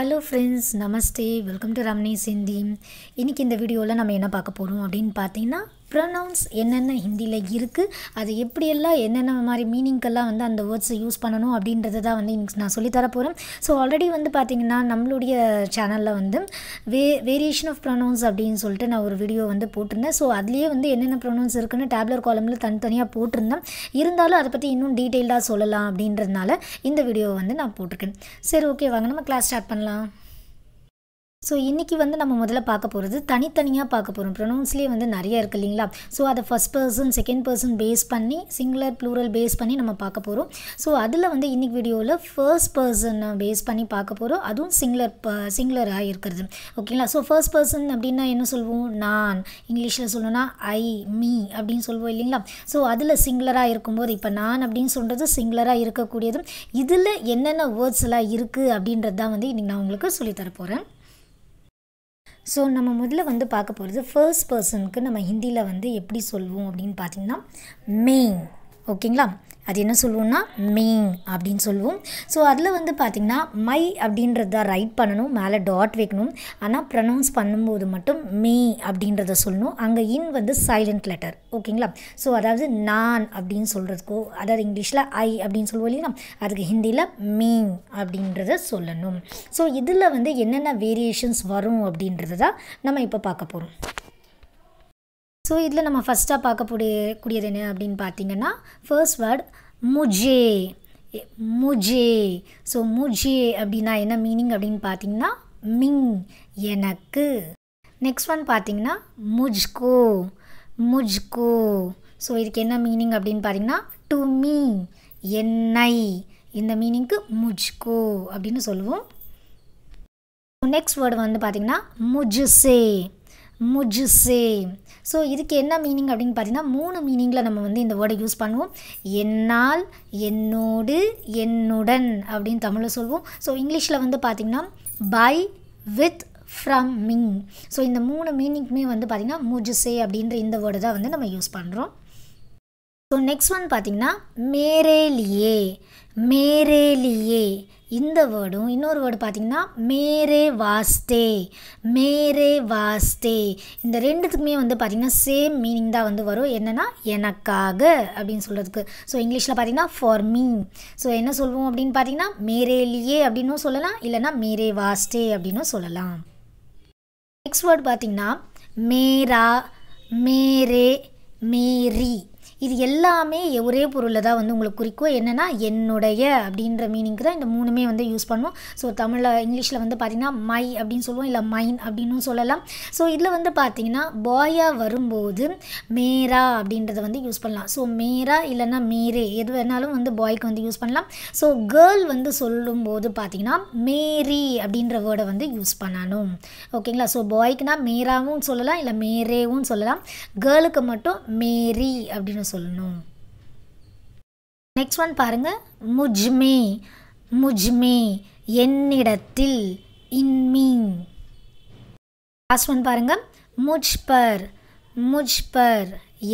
hello friends நமஸ்தே welcome to ரம்னேஸ் ஹிந்தி இன்றைக்கி இந்த வீடியோவில் நம்ம என்ன பார்க்க போகிறோம் அப்படின்னு பார்த்தீங்கன்னா ப்ரொனவுன்ஸ் என்னென்ன ஹிந்தியில் இருக்குது அது எப்படியெல்லாம் என்னென்ன மாதிரி மீனிங்க்கெல்லாம் வந்து அந்த வேர்ட்ஸை யூஸ் பண்ணணும் அப்படின்றது தான் வந்து இன்னைக்கு நான் சொல்லித்தர போகிறேன் ஸோ ஆல்ரெடி வந்து பார்த்திங்கன்னா நம்மளுடைய சேனலில் வந்து வே வேரியேஷன் ஆஃப் ப்ரொனவுன்ஸ் அப்படின்னு சொல்லிட்டு நான் ஒரு வீடியோ வந்து போட்டிருந்தேன் ஸோ அதுலேயே வந்து என்னென்ன ப்ரொனவுன்ஸ் இருக்குன்னு டேப்லர் காலமில் தனித்தனியாக போட்டிருந்தேன் இருந்தாலும் அதை பற்றி இன்னும் டீட்டெயிலாக சொல்லலாம் அப்படின்றதுனால இந்த வீடியோவை வந்து நான் போட்டிருக்கேன் சரி ஓகே வாங்க நம்ம கிளாஸ் ஸ்டார்ட் பண்ணலாம் ஸோ இன்றைக்கி வந்து நம்ம முதல்ல பார்க்க போகிறது தனித்தனியாக பார்க்க போகிறோம் ப்ரொனவுன்ஸ்லேயே வந்து நிறைய இருக்குது இல்லைங்களா ஸோ அதை first person second person base பண்ணி சிங்குலர் ப்ளூரல் பேஸ் பண்ணி நம்ம பார்க்க போகிறோம் ஸோ அதில் வந்து இன்றைக்கி வீடியோவில் ஃபர்ஸ்ட் பர்சன் பேஸ் பண்ணி பார்க்க போகிறோம் அதுவும் சிங்குலர் ப சிங்குலராக இருக்கிறது ஓகேங்களா ஸோ ஃபர்ஸ்ட் பர்சன் அப்படின்னா என்ன சொல்வோம் நான் இங்கிலீஷில் சொல்லணும்னா ஐ மீ அப்படின்னு சொல்வோம் இல்லைங்களா ஸோ அதில் சிங்குலராக இருக்கும்போது இப்போ நான் அப்படின்னு சொல்கிறது சிங்குலராக இருக்கக்கூடியதும் இதில் என்னென்ன வேர்ட்ஸ் எல்லாம் இருக்குது அப்படின்றது தான் வந்து இன்றைக்கி நான் உங்களுக்கு சொல்லித்தரப்போகிறேன் ஸோ நம்ம முதல்ல வந்து பார்க்க போகிறது ஃபர்ஸ்ட் பர்சனுக்கு நம்ம ஹிந்தியில் வந்து எப்படி சொல்வோம் அப்படின்னு பார்த்திங்கன்னா மெயின் ஓகேங்களா அது என்ன சொல்லுவோம்னா மெயின் அப்படின்னு சொல்லுவோம் ஸோ அதில் வந்து பார்த்திங்கன்னா மை அப்படின்றத ரைட் பண்ணணும் மேலே டாட் வைக்கணும் ஆனால் ப்ரனவுன்ஸ் பண்ணும்போது மட்டும் மே அப்படின்றத சொல்லணும் அங்கே இன் வந்து சைலண்ட் லெட்டர் ஓகேங்களா ஸோ அதாவது நான் அப்படின்னு சொல்கிறதுக்கோ அதாவது இங்கிலீஷில் ஐ அப்படின்னு சொல்லுவோம் இல்லைங்களா அதுக்கு ஹிந்தியில் மெய் அப்படின்றத சொல்லணும் ஸோ இதில் வந்து என்னென்ன வேரியேஷன்ஸ் வரும் அப்படின்றத தான் நம்ம இப்போ பார்க்க போகிறோம் ஸோ இதில் நம்ம ஃபஸ்ட்டாக பார்க்கக்கூடிய கூடியது என்ன அப்படின்னு பார்த்தீங்கன்னா ஃபர்ஸ்ட் வேர்ட் முஜே முஜே ஸோ முஜே அப்படின்னா என்ன மீனிங் அப்படின்னு பார்த்தீங்கன்னா மிங் எனக்கு நெக்ஸ்ட் ஒன் பார்த்தீங்கன்னா முஜ்கோ முஜ்கோ ஸோ இதுக்கு என்ன மீனிங் அப்படின்னு பார்த்தீங்கன்னா டு மீ என்னை இந்த மீனிங்க்கு முஜ்கோ அப்படின்னு சொல்லுவோம் நெக்ஸ்ட் வேர்டு வந்து பார்த்திங்கன்னா முஜுசே முஜுசே ஸோ இதுக்கு என்ன மீனிங் அப்படின்னு பார்த்தீங்கன்னா மூணு மீனிங்கில் நம்ம வந்து இந்த வேர்டை யூஸ் பண்ணுவோம் என்னால் என்னோடு என்னுடன் அப்படின்னு தமிழில் சொல்வோம் ஸோ இங்கிலீஷில் வந்து பார்த்திங்கன்னா பை வித் ஃப்ரம் மிங் ஸோ இந்த மூணு மீனிங்குமே வந்து பார்த்திங்கன்னா முஜுசே அப்படின்ற இந்த வேர்டு தான் வந்து நம்ம யூஸ் பண்ணுறோம் ஸோ நெக்ஸ்ட் ஒன் பார்த்திங்கன்னா மேரேலியே மேரேலியே இந்த வேர்டும் இன்னொரு வேர்டு பார்த்தீங்கன்னா மேரே வாஸ்டே மேரே வாஸ்டே இந்த ரெண்டுத்துக்குமே வந்து பார்த்திங்கன்னா சேம் மீனிங் தான் வந்து வரும் என்னென்னா எனக்காக அப்படின்னு சொல்கிறதுக்கு ஸோ இங்கிலீஷில் பார்த்தீங்கன்னா ஃபார் மீ ஸோ என்ன சொல்லுவோம் அப்படின்னு பார்த்தீங்கன்னா மேரேலியே அப்படின்னும் சொல்லலாம் இல்லைனா மேரே வாஸ்டே அப்படின்னும் சொல்லலாம் நெக்ஸ்ட் வேர்டு பார்த்திங்கன்னா மேரா மேரே மேரி இது எல்லாமே ஒரே பொருளில் தான் வந்து உங்களுக்கு குறிக்கும் என்னென்னா என்னுடைய அப்படின்ற மீனிங்க்கு தான் இந்த மூணுமே வந்து யூஸ் பண்ணுவோம் ஸோ தமிழில் இங்கிலீஷில் வந்து பார்த்திங்கன்னா மை அப்படின்னு சொல்லுவோம் இல்லை மைன் அப்படின்னு சொல்லலாம் ஸோ இதில் வந்து பார்த்திங்கன்னா பாயாக வரும்போது மேரா அப்படின்றத வந்து யூஸ் பண்ணலாம் ஸோ மேரா இல்லைன்னா மேரே எது வேணாலும் வந்து பாய்க்கு வந்து யூஸ் பண்ணலாம் ஸோ கேர்ள் வந்து சொல்லும்போது பார்த்திங்கன்னா மேரி அப்படின்ற வேர்டை வந்து யூஸ் பண்ணணும் ஓகேங்களா ஸோ பாய்க்குனா மேராவும் சொல்லலாம் இல்லை மேரேவும் சொல்லலாம் கேர்ளுக்கு மட்டும் மேரி அப்படின்னு சொல்லணும் நெக்ஸ்ட் ஒன் பாருங்கள் முஜ்மே முஜ்மே என்னிடத்தில் இன்மீ லாஸ்ட் ஒன் பாருங்கள் முஜ்பர் முஜ்பர்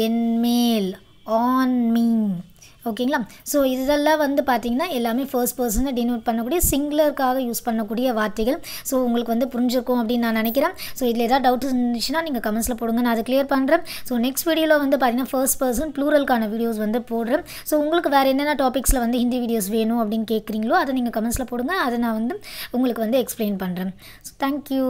என்மேல் ஆன் மீ ஓகேங்களா ஸோ இதெல்லாம் வந்து பார்த்திங்கன்னா எல்லாமே ஃபர்ஸ்ட் பர்சனை டினோட் பண்ணக்கூடிய சிங்குலருக்காக யூஸ் பண்ணக்கூடிய வார்த்தைகள் ஸோ உங்களுக்கு வந்து புரிஞ்சிருக்கும் அப்படின்னு நான் நினைக்கிறேன் ஸோ இதில் ஏதாவது டவுட் இருந்துச்சுன்னா நீங்கள் கமெண்ட்ஸில் போடுங்க நான் அதை கிளியர் பண்ணுறேன் ஸோ நெக்ஸ்ட் வீடியோவில் வந்து பார்த்திங்கன்னா ஃபர்ஸ்ட் பர்சன் ப்ளூரலுக்கான வீடியோஸ் வந்து போடுறேன் ஸோ உங்களுக்கு வேறு என்னென்ன டாபிக்ஸில் வந்து ஹிந்தி வீடியோஸ் வேணும் அப்படின்னு கேட்குறீங்களோ அதை நீங்கள் கமெண்ட்ஸில் போடுங்க அதை நான் வந்து உங்களுக்கு வந்து எக்ஸ்பிளைன் பண்ணுறேன் ஸோ தேங்க்யூ